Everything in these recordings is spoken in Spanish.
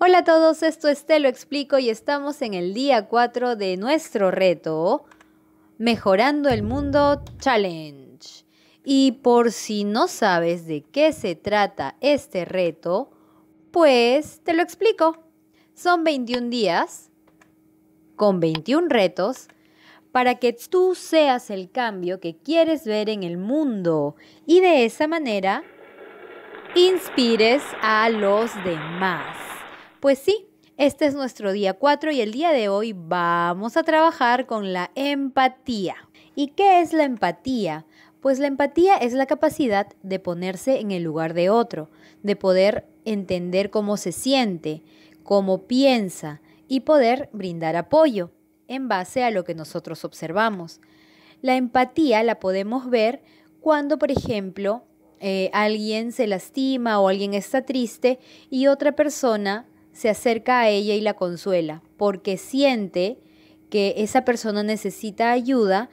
Hola a todos, esto es Te lo explico y estamos en el día 4 de nuestro reto Mejorando el Mundo Challenge. Y por si no sabes de qué se trata este reto, pues te lo explico. Son 21 días con 21 retos para que tú seas el cambio que quieres ver en el mundo y de esa manera inspires a los demás. Pues sí, este es nuestro día 4 y el día de hoy vamos a trabajar con la empatía. ¿Y qué es la empatía? Pues la empatía es la capacidad de ponerse en el lugar de otro, de poder entender cómo se siente, cómo piensa y poder brindar apoyo en base a lo que nosotros observamos. La empatía la podemos ver cuando, por ejemplo, eh, alguien se lastima o alguien está triste y otra persona se acerca a ella y la consuela, porque siente que esa persona necesita ayuda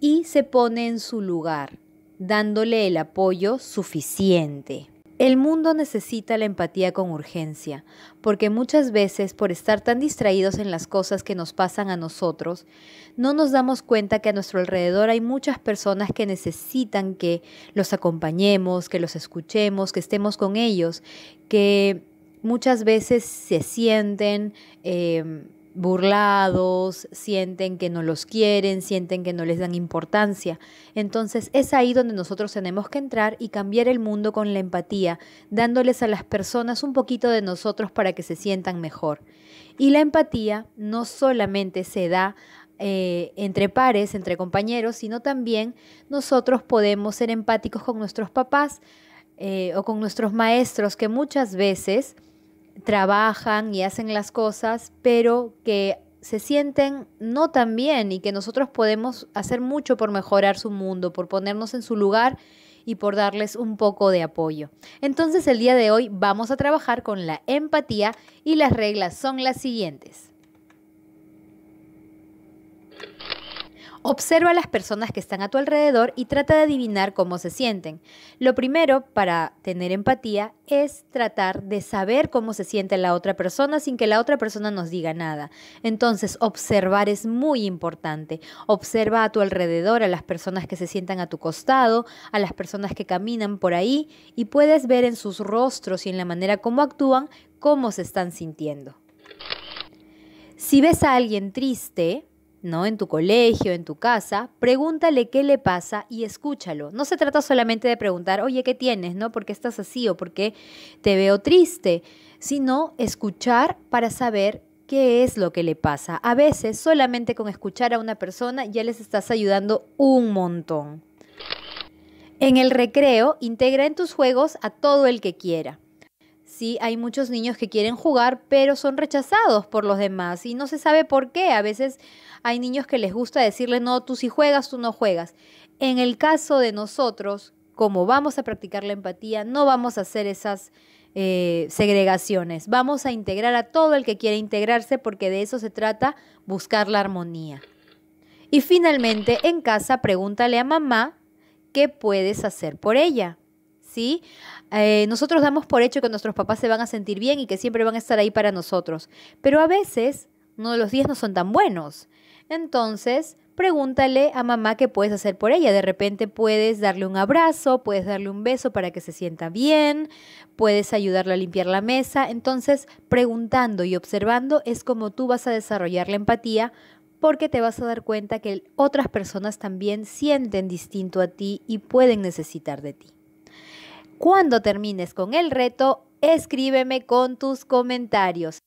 y se pone en su lugar, dándole el apoyo suficiente. El mundo necesita la empatía con urgencia, porque muchas veces por estar tan distraídos en las cosas que nos pasan a nosotros, no nos damos cuenta que a nuestro alrededor hay muchas personas que necesitan que los acompañemos, que los escuchemos, que estemos con ellos, que muchas veces se sienten em, burlados, sienten que no los quieren, sienten que no les dan importancia. Entonces es ahí donde nosotros tenemos que entrar y cambiar el mundo con la empatía, dándoles a las personas un poquito de nosotros para que se sientan mejor. Y la empatía no solamente se da eh, entre pares, entre compañeros, sino también nosotros podemos ser empáticos con nuestros papás eh, o con nuestros maestros que muchas veces trabajan y hacen las cosas, pero que se sienten no tan bien y que nosotros podemos hacer mucho por mejorar su mundo, por ponernos en su lugar y por darles un poco de apoyo. Entonces el día de hoy vamos a trabajar con la empatía y las reglas son las siguientes. Observa a las personas que están a tu alrededor y trata de adivinar cómo se sienten. Lo primero para tener empatía es tratar de saber cómo se siente la otra persona sin que la otra persona nos diga nada. Entonces, observar es muy importante. Observa a tu alrededor, a las personas que se sientan a tu costado, a las personas que caminan por ahí y puedes ver en sus rostros y en la manera como actúan cómo se están sintiendo. Si ves a alguien triste, en tu colegio, en tu casa, pregúntale qué le pasa y escúchalo. No se trata solamente de preguntar, oye, ¿qué tienes? ¿No? ¿Por qué estás así? ¿O por qué te veo triste? Sino escuchar para saber qué es lo que le pasa. A veces solamente con escuchar a una persona ya les estás ayudando un montón. En el recreo, integra en tus juegos a todo el que quiera. Sí, hay muchos niños que quieren jugar, pero son rechazados por los demás y no se sabe por qué. A veces hay niños que les gusta decirle, no, tú si juegas, tú no juegas. En el caso de nosotros, como vamos a practicar la empatía, no vamos a hacer esas eh, segregaciones. Vamos a integrar a todo el que quiere integrarse porque de eso se trata, buscar la armonía. Y finalmente, en casa, pregúntale a mamá qué puedes hacer por ella. ¿sí? Eh, nosotros damos por hecho que nuestros papás se van a sentir bien y que siempre van a estar ahí para nosotros, pero a veces de los días no son tan buenos. Entonces, pregúntale a mamá qué puedes hacer por ella. De repente puedes darle un abrazo, puedes darle un beso para que se sienta bien, puedes ayudarle a limpiar la mesa. Entonces, preguntando y observando es como tú vas a desarrollar la empatía porque te vas a dar cuenta que otras personas también sienten distinto a ti y pueden necesitar de ti. Cuando termines con el reto, escríbeme con tus comentarios.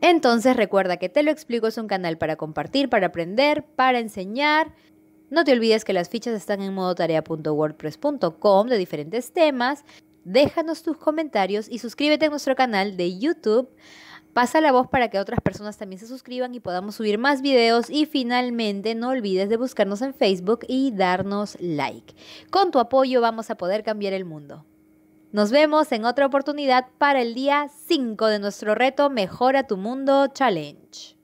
Entonces recuerda que Te lo explico es un canal para compartir, para aprender, para enseñar. No te olvides que las fichas están en modotarea.wordpress.com de diferentes temas. Déjanos tus comentarios y suscríbete a nuestro canal de YouTube. Pasa la voz para que otras personas también se suscriban y podamos subir más videos. Y finalmente, no olvides de buscarnos en Facebook y darnos like. Con tu apoyo vamos a poder cambiar el mundo. Nos vemos en otra oportunidad para el día 5 de nuestro reto Mejora tu Mundo Challenge.